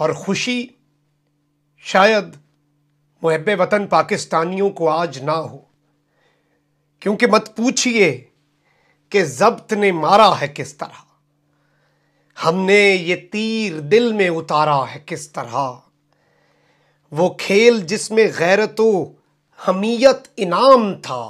और खुशी शायद मुहब वतन पाकिस्तानियों को आज ना हो क्योंकि मत पूछिए कि जब्त ने मारा है किस तरह हमने ये तीर दिल में उतारा है किस तरह वो खेल जिसमें गैरतो हमीयत इनाम था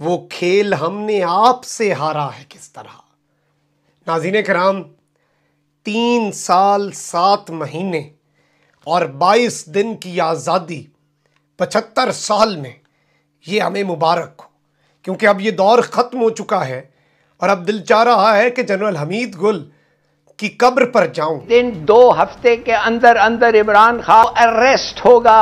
वो खेल हमने आप से हारा है किस तरह नाजीन कराम तीन साल सात महीने और बाईस दिन की आज़ादी पचहत्तर साल में ये हमें मुबारक हो क्योंकि अब ये दौर ख़त्म हो चुका है और अब दिल चाह रहा है कि जनरल हमीद गुल की कब्र पर जाऊं। दिन दो हफ्ते के अंदर अंदर इमरान खान अरेस्ट होगा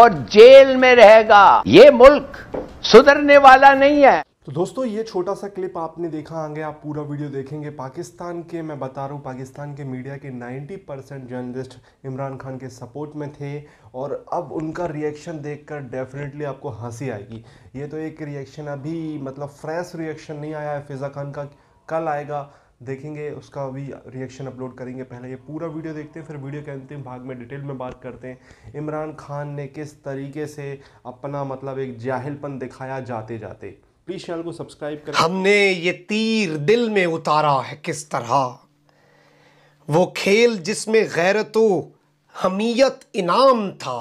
और जेल में रहेगा ये मुल्क सुधरने वाला नहीं है तो दोस्तों ये छोटा सा क्लिप आपने देखा आगे आप पूरा वीडियो देखेंगे पाकिस्तान के मैं बता रहा हूँ पाकिस्तान के मीडिया के 90 परसेंट जर्नलिस्ट इमरान खान के सपोर्ट में थे और अब उनका रिएक्शन देखकर डेफिनेटली आपको हंसी आएगी ये तो एक रिएक्शन अभी मतलब फ्रेश रिएक्शन नहीं आया है फिज़ा खान का कल आएगा देखेंगे उसका भी रिएक्शन अपलोड करेंगे पहले ये पूरा वीडियो देखते हैं फिर वीडियो के अंतिम भाग में डिटेल में बात करते हैं इमरान खान ने किस तरीके से अपना मतलब एक जाहिलपन दिखाया जाते जाते प्लीज चैनल को सब्सक्राइब करें हमने ये तीर दिल में उतारा है किस तरह वो खेल जिसमें गैरतो हमीयत इनाम था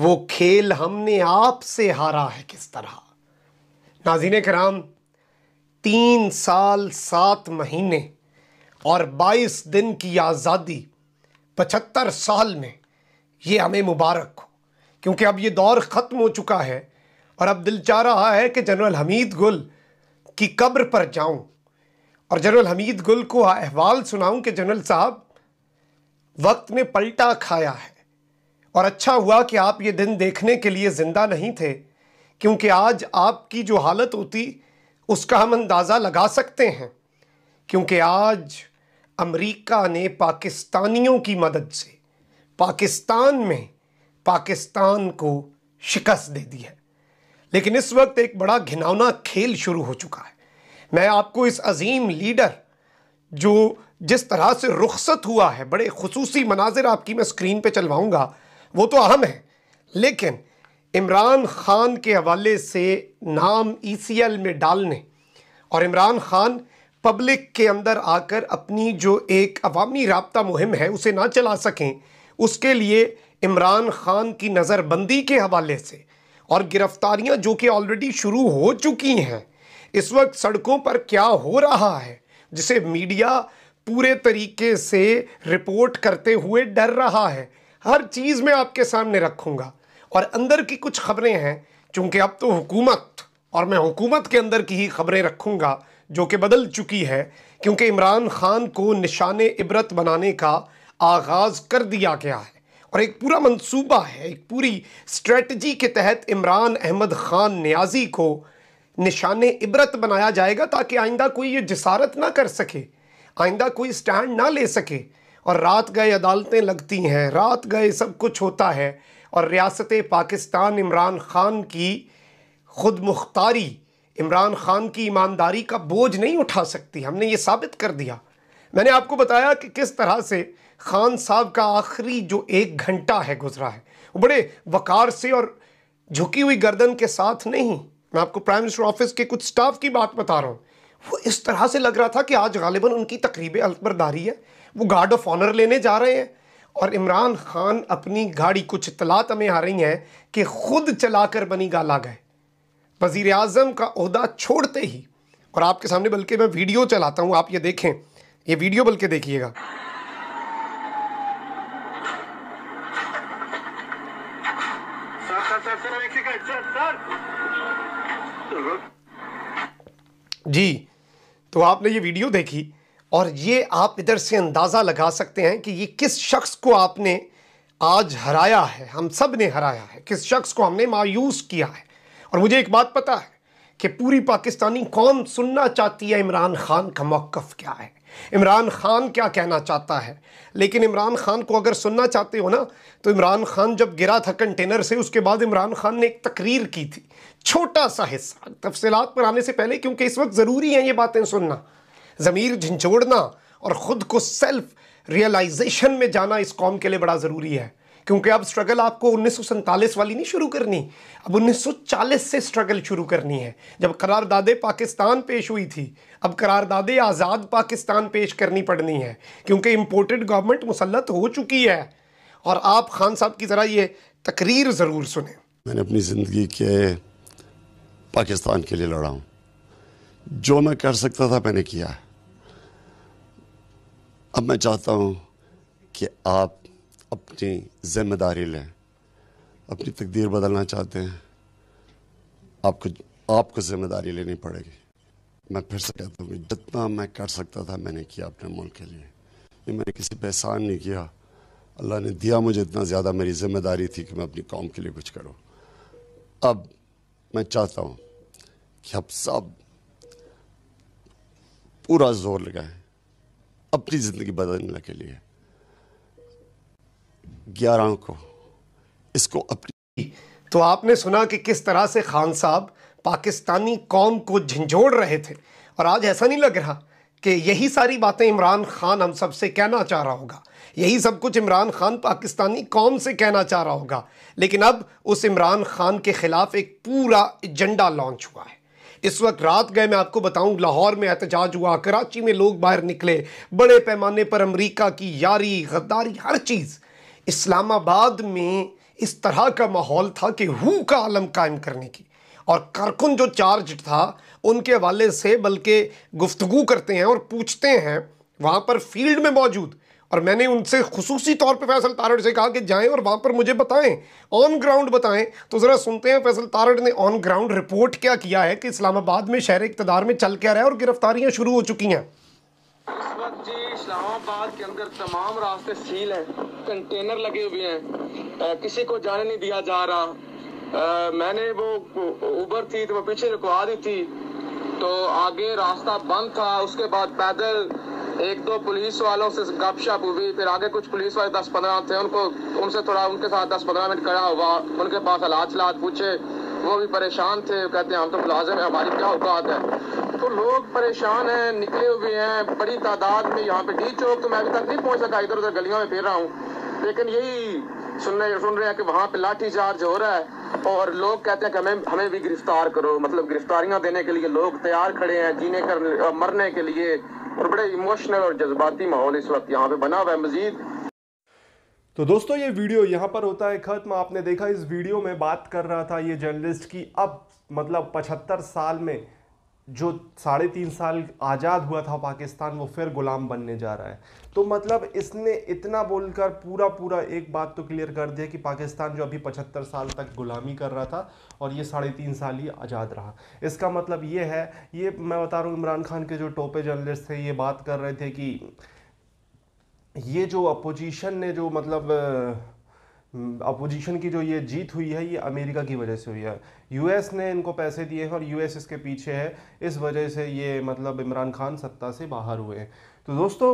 वो खेल हमने आपसे हारा है किस तरह नाजीन कराम तीन साल सात महीने और बाईस दिन की आज़ादी पचहत्तर साल में ये हमें मुबारक हो क्योंकि अब ये दौर ख़त्म हो चुका है और अब दिल चाह रहा है कि जनरल हमीद गुल की कब्र पर जाऊं और जनरल हमीद गुल को अहवाल सुनाऊं कि जनरल साहब वक्त ने पलटा खाया है और अच्छा हुआ कि आप ये दिन देखने के लिए ज़िंदा नहीं थे क्योंकि आज आपकी जो हालत होती उसका हम अंदाज़ा लगा सकते हैं क्योंकि आज अमेरिका ने पाकिस्तानियों की मदद से पाकिस्तान में पाकिस्तान को शिकस्त दे दी है लेकिन इस वक्त एक बड़ा घिनौना खेल शुरू हो चुका है मैं आपको इस अजीम लीडर जो जिस तरह से रुखसत हुआ है बड़े खसूसी मनाजिर आपकी मैं स्क्रीन पे चलवाऊँगा वो तो अहम है लेकिन इमरान ख़ान के हवाले से नाम ई सी एल में डालने और इमरान ख़ान पब्लिक के अंदर आकर अपनी जो एक अवामी रबता मुहिम है उसे ना चला सकें उसके लिए इमरान ख़ान की नज़रबंदी के हवाले से और गिरफ्तारियां जो कि ऑलरेडी शुरू हो चुकी हैं इस वक्त सड़कों पर क्या हो रहा है जिसे मीडिया पूरे तरीके से रिपोर्ट करते हुए डर रहा है हर चीज़ में आपके सामने रखूँगा और अंदर की कुछ खबरें हैं चूँकि अब तो हुकूमत और मैं हुकूमत के अंदर की ही खबरें रखूँगा जो कि बदल चुकी है क्योंकि इमरान खान को निशान इबरत बनाने का आगाज़ कर दिया गया है और एक पूरा मंसूबा है एक पूरी स्ट्रेटजी के तहत इमरान अहमद ख़ान न्याजी को निशान इबरत बनाया जाएगा ताकि आइंदा कोई ये जसारत ना कर सके आइंदा कोई स्टैंड ना ले सके और रात गए अदालतें लगती हैं रात गए सब कुछ होता है और रियासत पाकिस्तान इमरान ख़ान की खुद मुख्तारी इमरान ख़ान की ईमानदारी का बोझ नहीं उठा सकती हमने ये साबित कर दिया मैंने आपको बताया कि किस तरह से खान साहब का आखिरी जो एक घंटा है गुजरा है वो बड़े वकार से और झुकी हुई गर्दन के साथ नहीं मैं आपको प्राइम मिनिस्टर ऑफिस के कुछ स्टाफ की बात बता रहा हूँ वो इस तरह से लग रहा था कि आज गालिबा उनकी तकरीब अलबरदारी है वो गार्ड ऑफ ऑनर लेने जा रहे हैं और इमरान खान अपनी गाड़ी कुछ इतलात में आ रही हैं कि खुद चलाकर बनी गाला गए वजीर अजम का अहदा छोड़ते ही और आपके सामने बल्कि मैं वीडियो चलाता हूँ आप ये देखें ये वीडियो बल्कि देखिएगा जी तो आपने ये वीडियो देखी और ये आप इधर से अंदाज़ा लगा सकते हैं कि ये किस शख्स को आपने आज हराया है हम सब ने हराया है किस शख्स को हमने मायूस किया है और मुझे एक बात पता है कि पूरी पाकिस्तानी कौम सुनना चाहती है इमरान खान का मौक़ क्या है इमरान खान क्या कहना चाहता है लेकिन इमरान खान को अगर सुनना चाहते हो ना तो इमरान खान जब गिरा था कंटेनर से उसके बाद इमरान खान ने एक तकरीर की थी छोटा सा हिस्सा तफसीत पर आने से पहले क्योंकि इस वक्त ज़रूरी है ये बातें सुनना ज़मीर झंझोड़ना और ख़ुद को सेल्फ रियलाइजेशन में जाना इस कौम के लिए बड़ा ज़रूरी है क्योंकि अब स्ट्रगल आपको उन्नीस वाली नहीं शुरू करनी अब 1940 से स्ट्रगल शुरू करनी है जब करारदादे पाकिस्तान पेश हुई थी अब करारदादे आज़ाद पाकिस्तान पेश करनी पड़नी है क्योंकि इम्पोर्टेड गवर्नमेंट मुसलत हो चुकी है और आप खान साहब की तरह ये तकरीर ज़रूर सुने मैंने अपनी ज़िंदगी के पाकिस्तान के लिए लड़ा हूँ जो मैं कर सकता था मैंने किया अब मैं चाहता हूँ कि आप अपनी जिम्मेदारी लें अपनी तकदीर बदलना चाहते हैं आपको आपको जिम्मेदारी लेनी पड़ेगी मैं फिर से कहता हूँ जितना मैं कर सकता था मैंने किया अपने मुल्क के लिए ये मैंने किसी पर एहसान नहीं किया अल्लाह ने दिया मुझे इतना ज़्यादा मेरी जिम्मेदारी थी कि मैं अपनी कौम के लिए कुछ करूँ अब मैं चाहता हूँ कि आप सब पूरा जोर लगाएं अपनी ज़िंदगी बदलने के लिए ग्यारह को इसको अपनी तो आपने सुना कि किस तरह से खान साहब पाकिस्तानी कौम को झंझोड़ रहे थे और आज ऐसा नहीं लग रहा कि यही सारी बातें इमरान खान हम सब से कहना चाह रहा होगा यही सब कुछ इमरान खान पाकिस्तानी कौम से कहना चाह रहा होगा लेकिन अब उस इमरान खान के ख़िलाफ़ एक पूरा एजेंडा लॉन्च हुआ है इस वक्त रात गए मैं आपको बताऊं लाहौर में एहतजाज हुआ कराची में लोग बाहर निकले बड़े पैमाने पर अमरीका की यारी गद्दारी हर चीज़ इस्लामाबाद में इस तरह का माहौल था कि हु का आलम कायम करने की और कारकुन जो चार्ज था उनके हवाले से बल्कि गुफ्तु करते हैं और पूछते हैं वहाँ पर फील्ड में मौजूद और मैंने उनसे खसूसी तौर पे फैसल तारड़ से कहा कि जाएं और वहाँ पर मुझे बताएं ऑन ग्राउंड बताएं तो ज़रा सुनते हैं फैसल तारड़ ने ऑन ग्राउंड रिपोर्ट क्या किया है कि इस्लामाबाद में शहर इकतदार में चल क्या रहा है और गिरफ्तारियाँ शुरू हो चुकी हैं इस वक्त जी इस्लामाबाद के अंदर तमाम रास्ते सील हैं कंटेनर लगे हुए हैं किसी को जाने नहीं दिया जा रहा आ, मैंने वो उबर थी तो वो पीछे रुकवा दी थी तो आगे रास्ता बंद था उसके बाद पैदल एक दो पुलिस वालों से गपशप हुई फिर आगे कुछ पुलिस वाले दस पंद्रह थे उनको उनसे थोड़ा उनके साथ दस पंद्रह मिनट खड़ा हुआ उनके पास हालात पूछे वो भी परेशान थे कहते हैं हम तो मुलाजिम है हमारी क्या औकात है तो लोग परेशान हैं निकले हुए हैं बड़ी तादाद में यहाँ पे डी चौक तो मैं अभी तक नहीं पहुँच सका इधर उधर गलियों में फिर रहा हूँ लेकिन यही सुन रहे सुन रहे हैं कि वहाँ पे लाठी चार्ज हो रहा है और लोग कहते हैं कि हमें हमें भी गिरफ्तार करो मतलब गिरफ्तारियां देने के लिए लोग तैयार खड़े हैं जीने कर मरने के लिए और बड़े इमोशनल और जज्बाती माहौल इस वक्त यहाँ पे बना हुआ है मजीद तो दोस्तों ये वीडियो यहाँ पर होता है ख़त्म आपने देखा इस वीडियो में बात कर रहा था ये जर्नलिस्ट की अब मतलब पचहत्तर साल में जो साढ़े तीन साल आज़ाद हुआ था पाकिस्तान वो फिर ग़ुलाम बनने जा रहा है तो मतलब इसने इतना बोलकर पूरा पूरा एक बात तो क्लियर कर दिया कि पाकिस्तान जो अभी पचहत्तर साल तक ग़ुलामी कर रहा था और ये साढ़े तीन साल ही आज़ाद रहा इसका मतलब ये है ये मैं बता रहा हूँ इमरान खान के जो टोपे जर्नलिस्ट थे ये बात कर रहे थे कि ये जो अपोजिशन ने जो मतलब अपोजिशन की जो ये जीत हुई है ये अमेरिका की वजह से हुई है यूएस ने इनको पैसे दिए हैं और यूएस इसके पीछे है इस वजह से ये मतलब इमरान खान सत्ता से बाहर हुए हैं तो दोस्तों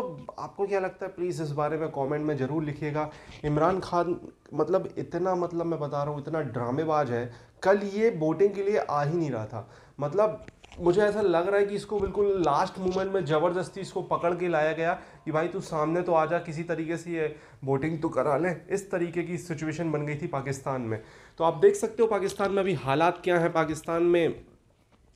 आपको क्या लगता है प्लीज़ इस बारे में कमेंट में ज़रूर लिखिएगा इमरान खान मतलब इतना मतलब मैं बता रहा हूँ इतना ड्रामेबाज है कल ये वोटिंग के लिए आ ही नहीं रहा था मतलब मुझे ऐसा लग रहा है कि इसको बिल्कुल लास्ट मोमेंट में ज़बरदस्ती इसको पकड़ के लाया गया कि भाई तू सामने तो आ जा किसी तरीके से ये वोटिंग तो करा ले इस तरीके की सिचुएशन बन गई थी पाकिस्तान में तो आप देख सकते हो पाकिस्तान में अभी हालात क्या हैं पाकिस्तान में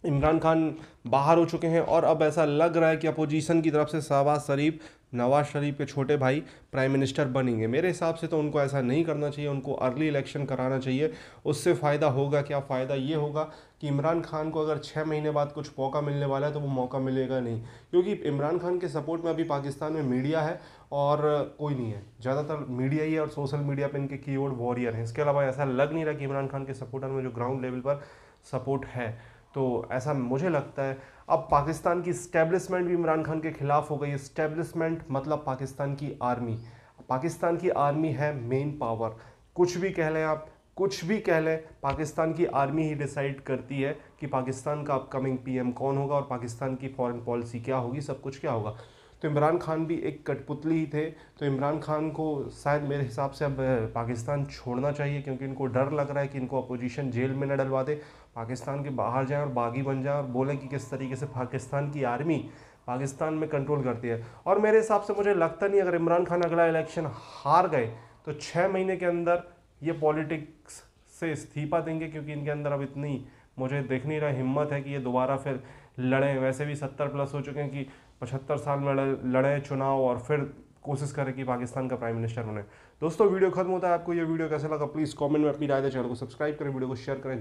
इमरान खान बाहर हो चुके हैं और अब ऐसा लग रहा है कि अपोजिशन की तरफ से शहबाज शरीफ नवाज शरीफ के छोटे भाई प्राइम मिनिस्टर बनेंगे मेरे हिसाब से तो उनको ऐसा नहीं करना चाहिए उनको अर्ली इलेक्शन कराना चाहिए उससे फ़ायदा होगा क्या फ़ायदा ये होगा कि इमरान खान को अगर छः महीने बाद कुछ मौका मिलने वाला है तो वो मौका मिलेगा नहीं क्योंकि इमरान खान के सपोर्ट में अभी पाकिस्तान में मीडिया है और कोई नहीं है ज़्यादातर मीडिया ही है और सोशल मीडिया पर इनके की वॉरियर हैं इसके अलावा ऐसा लग नहीं रहा कि इमरान खान के सपोर्टर में जो ग्राउंड लेवल पर सपोर्ट है तो ऐसा मुझे लगता है अब पाकिस्तान की स्टैब्लिशमेंट भी इमरान खान के ख़िलाफ़ हो गई स्टैब्लिशमेंट मतलब पाकिस्तान की आर्मी पाकिस्तान की आर्मी है मेन पावर कुछ भी कह लें आप कुछ भी कह लें पाकिस्तान की आर्मी ही डिसाइड करती है कि पाकिस्तान का अपकमिंग पीएम कौन होगा और पाकिस्तान की फॉरेन पॉलिसी क्या होगी सब कुछ क्या होगा तो इमरान खान भी एक कठपुतली ही थे तो इमरान खान को शायद मेरे हिसाब से अब पाकिस्तान छोड़ना चाहिए क्योंकि इनको डर लग रहा है कि इनको अपोजिशन जेल में न डलवा दे पाकिस्तान के बाहर जाए और बागी बन जाए और बोले कि किस तरीके से पाकिस्तान की आर्मी पाकिस्तान में कंट्रोल करती है और मेरे हिसाब से मुझे लगता नहीं अगर इमरान खान अगला इलेक्शन हार गए तो छः महीने के अंदर ये पॉलिटिक्स से इस्तीफा देंगे क्योंकि इनके अंदर अब इतनी मुझे देख नहीं रहा हिम्मत है कि ये दोबारा फिर लड़ें वैसे भी सत्तर प्लस हो चुके हैं कि पचहत्तर साल में लड़ें चुनाव और फिर कोशिश करें कि पाकिस्तान का प्राइम मिनिस्टर बने दोस्तों वीडियो खत्म होता है आपको ये वीडियो कैसा लगा प्लीज़ कमेंट में अपनी राय दें चैनल को सब्सक्राइब करें वीडियो को शेयर करें